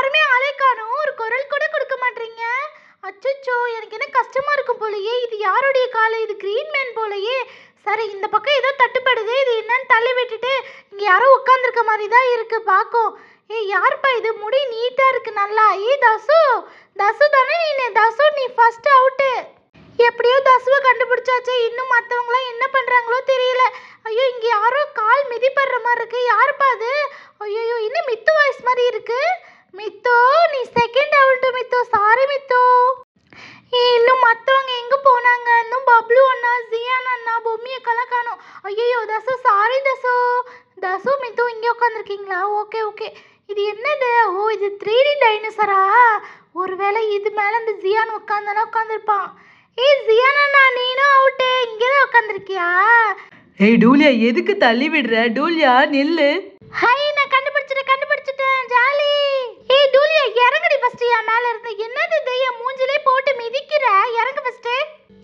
யாருமே ஆளே ஒரு குரல் கூட கொடுக்க மாட்டீங்க அச்சோ எனக்கு என்ன கஷ்டமா இருக்கும் போலயே இது யாருடைய காலை இது கிரீன் மேன் போலயே சரி இந்த பக்கம் ஏதோ தட்டுப்படுது இது என்னன்னு தள்ளி விட்டுட்டு இங்கே யாரோ உட்காந்துருக்க மாதிரி தான் இருக்கு பார்க்கும் ஏய் யார்ப்பா இது முடி நீட்டாக இருக்கு நல்லா ஏ தசு தசு தானே நீ தசு நீ ஃபர்ஸ்ட் அவுட்டு எப்படியோ தசுவை கண்டுபிடிச்சாச்சு இன்னும் மற்றவங்களாம் என்ன பண்ணுறாங்களோ தெரியல ஐயோ இங்கே யாரோ கால் மிதிப்படுற மாதிரி இருக்கு யாருப்பா அது ஐயோ இன்னும் மித்து வாய்ஸ் மாதிரி இருக்குது மித்து நீ second out Mithu sorry Mithu இன்னும் மற்றவங்க எங்கே போனாங்க இன்னும் பப்ளு அண்ணா ஜியான் அண்ணா பொம்மியை கலக்கானோம் ஐயோ தசோ சாரி தசோ தசு மித்து இங்கே உட்காந்துருக்கீங்களா ஓகே ஓகே இது என்னது ஓ இது த்ரீ டி டைனோசரா ஒருவேளை இது மேலே இந்த ஜியான் உட்காந்தானா உட்காந்துருப்பான் ஏய் ஜியான் அண்ணா நீனும் அவுட்டு இங்கே தான் உட்காந்துருக்கியா ஏய் டூலியா எதுக்கு தள்ளி விடுற டூலியா நில்லு ஹை நான் கண்டுபிடிச்சிட்டேன் கண்டுபிடிச்சிட்டேன் ஜாலி டூலியா இறங்குடி ஃபர்ஸ்ட் என் மேல இருந்து என்னது இது என் மூஞ்சிலே போட்டு மிதிக்கிற இறங்கு ஃபர்ஸ்ட்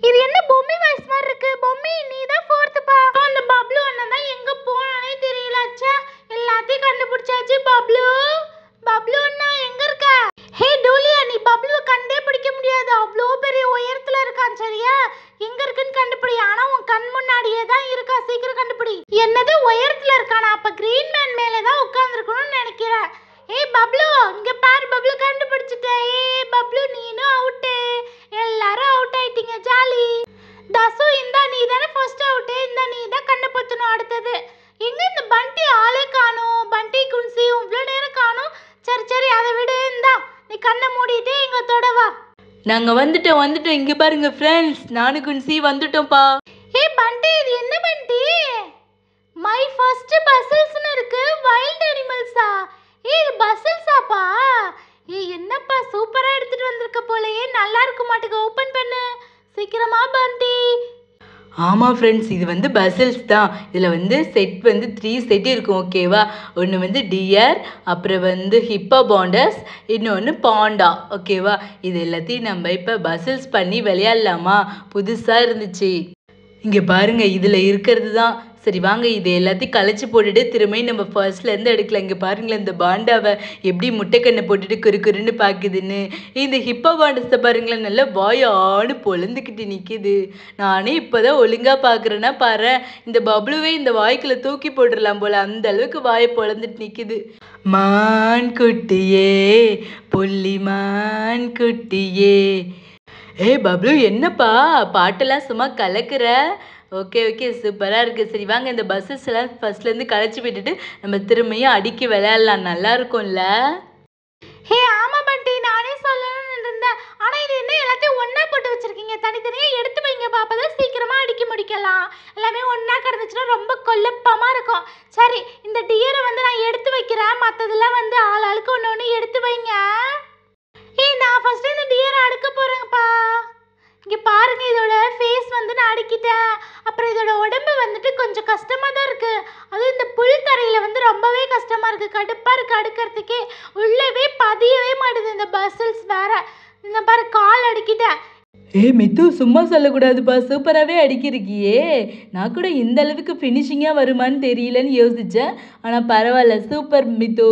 இது என்ன பொம்மி வாய்ஸ் மாதிரி இருக்கு பொம்மி நீ தான் ஃபோர்த்து பா அந்த பப்ளு அண்ணன் தான் எங்க போனானே தெரியல அச்சா எல்லாத்தையும் கண்டுபிடிச்சாச்சு பப்ளு பப்ளு அண்ணா எங்க இருக்க ஹே டூலியா நீ பப்ளு கண்டே பிடிக்க முடியாது அவ்வளோ பெரிய உயரத்துல இருக்கான் சரியா எங்க இருக்குன்னு கண்டுபிடி ஆனா உன் கண் முன்னாடியே தான் இருக்கா சீக்கிரம் கண்டுபிடி என்னது உயரத்துல இருக்கானா அப்ப கிரீன் மேன் மேலே தான் உட்காந்துருக்கணும்னு நினைக்கிறேன் ஏய் பப்ளு இங்க பாரு பப்ளு கண்டுபிடிச்சிட்டேன் ஏய் பப்ளு நீனும் அவுட்டு எல்லாரும் அவுட் ஆயிட்டீங்க ஜாலி தசு இந்த நீ தானே ஃபர்ஸ்ட் அவுட்டு இந்த நீ தான் கண்டுபிடிச்சணும் அடுத்தது எங்க இந்த பண்டி ஆளே காணும் பண்டி குன்சி இவ்வளோ நேரம் காணோம் சரி சரி அதை விடு இந்தா நீ கண்ணை மூடிட்டு எங்க தொடவா நாங்கள் வந்துட்டோம் வந்துட்டோம் இங்கே பாருங்க ஃப்ரெண்ட்ஸ் நானு குன்சி வந்துட்டோம்ப்பா ஏய் பண்டி இது என்ன பண்டி மை ஃபர்ஸ்ட் பசில்ஸ்னு இருக்கு வைல்ட் அனிமல் ஆமாம் ஃப்ரெண்ட்ஸ் இது வந்து பசில்ஸ் தான் இதில் வந்து செட் வந்து த்ரீ செட் இருக்கும் ஓகேவா ஒன்று வந்து டியர் அப்புறம் வந்து ஹிப்பா பாண்டர்ஸ் இன்னொன்று பாண்டா ஓகேவா இது எல்லாத்தையும் நம்ம இப்போ பசில்ஸ் பண்ணி விளையாடலாமா புதுசாக இருந்துச்சு இங்கே பாருங்கள் இதில் இருக்கிறது தான் சரி வாங்க இது எல்லாத்தையும் கலைச்சி போட்டுட்டு திரும்பி நம்ம ஃபர்ஸ்ட்லேருந்து எடுக்கலாம் இங்க பாருங்களேன் இந்த பாண்டாவை எப்படி முட்டைக்கண்ணை போட்டுட்டு குறுன்னு பார்க்குதுன்னு இந்த ஹிப்பா பாண்டஸை பாருங்களேன் நல்லா வாயானு பொழுந்துக்கிட்டு நிற்கிது நானே இப்போ தான் ஒழுங்காக பார்க்குறேன்னா பாரு இந்த பப்ளுவே இந்த வாய்க்குள்ளே தூக்கி போட்டுடலாம் போல் அந்த அளவுக்கு வாயை பொழந்துட்டு நிற்கிது மான் குட்டியே புள்ளி மான் குட்டியே ஏ பப்ளு என்னப்பா பாட்டெல்லாம் சும்மா கலக்கிற ஓகே ஓகே சூப்பராக இருக்குது சரி வாங்க இந்த பஸ்ஸஸ் எல்லாம் ஃபஸ்ட்லேருந்து கலைச்சி விட்டுட்டு நம்ம திரும்பியும் அடிக்கி விளையாடலாம் நல்லா இருக்கும்ல ஹே ஆமாம் பண்டி நானே சொல்லணும்னு இருந்தேன் ஆனால் இது என்ன எல்லாத்தையும் ஒன்றா போட்டு வச்சிருக்கீங்க தனித்தனியாக எடுத்து வைங்க பாப்பா தான் சீக்கிரமாக அடிக்க முடிக்கலாம் எல்லாமே ஒன்றா கிடந்துச்சுன்னா ரொம்ப கொல்லப்பமாக இருக்கும் சரி இந்த டியரை வந்து நான் எடுத்து வைக்கிறேன் மற்றதெல்லாம் வந்து ஆள் ஆளுக்கு ஒன்று ஒன்று எடுத்து வைங்க ஏ நான் ஃபஸ்ட்டு இந்த டியரை அடுக்க போகிறேங்கப்பா இங்கே பாருங்கள் இதோட ஃபேஸ் வந்து நான் அடுக்கிட்டேன் அப்புறம் இதோட உடம்பு வந்துட்டு கொஞ்சம் கஷ்டமாக தான் இருக்குது அதுவும் இந்த புல் தரையில் வந்து ரொம்பவே கஷ்டமாக இருக்குது கடுப்பாக இருக்குது அடுக்கிறதுக்கே உள்ளவே பதியவே மாட்டுது இந்த பசில்ஸ் வேற இந்த பாரு கால் அடிக்கிட்டேன் ஏ மித்து சும்மா சொல்லக்கூடாதுப்பா சூப்பராகவே அடிக்கிருக்கியே நான் கூட இந்த அளவுக்கு ஃபினிஷிங்காக வருமானு தெரியலன்னு யோசித்தேன் ஆனால் பரவாயில்ல சூப்பர் மித்து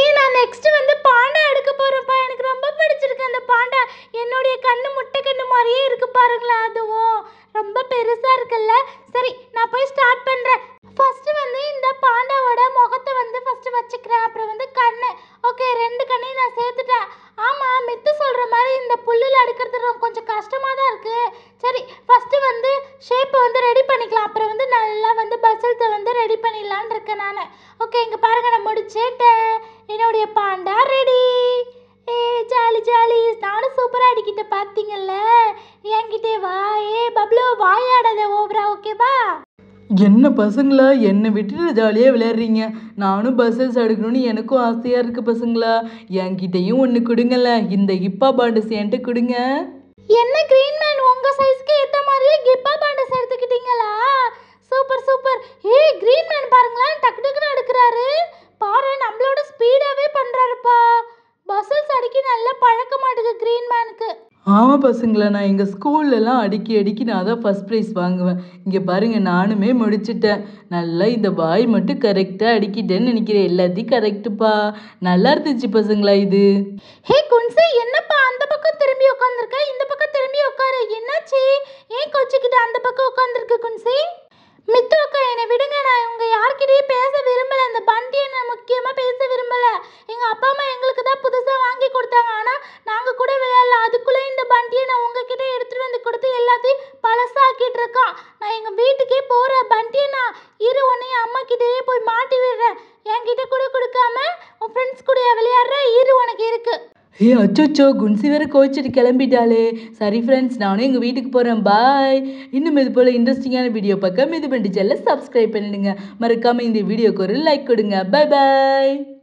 ஏன் நான் நெக்ஸ்ட் வந்து பானை வச்சுக்கிறேன் அப்புறம் வந்து கண்ணு ஓகே ரெண்டு கண்ணையும் நான் சேர்த்துட்டேன் ஆமாம் மித்து சொல்கிற மாதிரி இந்த புல்லில் அடுக்கிறது கொஞ்சம் கஷ்டமாக தான் இருக்குது சரி ஃபஸ்ட்டு வந்து ஷேப்பை வந்து ரெடி பண்ணிக்கலாம் அப்புறம் வந்து நல்லா வந்து பசல்த்தை வந்து ரெடி பண்ணிடலான் இருக்கேன் நான் ஓகே இங்கே பாருங்கள் நான் முடிச்சேட்டேன் என்னுடைய பாண்டா ரெடி ஏ ஜாலி ஜாலி நானும் சூப்பராக அடிக்கிட்ட பார்த்தீங்கல்ல என்கிட்டே வா ஏ பப்ளு வாயாடாத ஓவரா ஓகேவா என்ன பசங்களா என்னை விட்டுட்டு ஜாலியாக விளையாடுறீங்க நானும் பஸ்ஸஸ் எடுக்கணும்னு எனக்கும் ஆசையாக இருக்குது பசங்களா என்கிட்டையும் ஒன்று கொடுங்கல்ல இந்த ஹிப்பா பாண்டஸ் என்கிட்ட கொடுங்க என்ன கிரீன் மேன் உங்கள் சைஸ்க்கு ஏற்ற மாதிரியே ஹிப்பா பாண்டஸ் எடுத்துக்கிட்டீங்களா சூப்பர் சூப்பர் ஆமாம் பசங்களை நான் எங்கள் ஸ்கூல்லலாம் அடிக்கி அடிக்கி நான் தான் ஃபஸ்ட் ப்ரைஸ் வாங்குவேன் இங்கே பாருங்கள் நானுமே முடிச்சிட்டேன் நல்லா இந்த பாய் மட்டும் கரெக்டாக அடிக்கிட்டேன்னு நினைக்கிறேன் எல்லாத்தையும் கரெக்டுப்பா நல்லா இருந்துச்சு பசங்களா இது ஹே குன்சி என்னப்பா அந்த பக்கம் திரும்பி உட்காந்துருக்க இந்த பக்கம் திரும்பி உட்காரு என்னாச்சு ஏன் கோச்சுக்கிட்ட அந்த பக்கம் உட்காந்துருக்கு குன்சி மித்து அக்கா என்னை விடுங்க நான் உங்கள் யார்கிட்டயும் பேச விரும்பலை இந்த எங்க வீட்டுக்கே போகிற பண்டியண்ணா இரு உன்னை அம்மா கிட்டேயே போய் மாட்டி விடுறேன் என்கிட்ட கூட கொடுக்காம உன் ஃப்ரெண்ட்ஸ் கூட விளையாடுற இரு உனக்கு இருக்கு ஏ அச்சோச்சோ குன்சி வேற கோச்சிட்டு கிளம்பிட்டாளே சரி ஃப்ரெண்ட்ஸ் நானும் எங்கள் வீட்டுக்கு போகிறேன் பாய் இன்னும் இது போல் இன்ட்ரெஸ்டிங்கான வீடியோ பக்கம் இது பண்ணி சப்ஸ்கிரைப் பண்ணிடுங்க மறக்காமல் இந்த வீடியோக்கு ஒரு லைக் கொடுங்க பாய் பாய்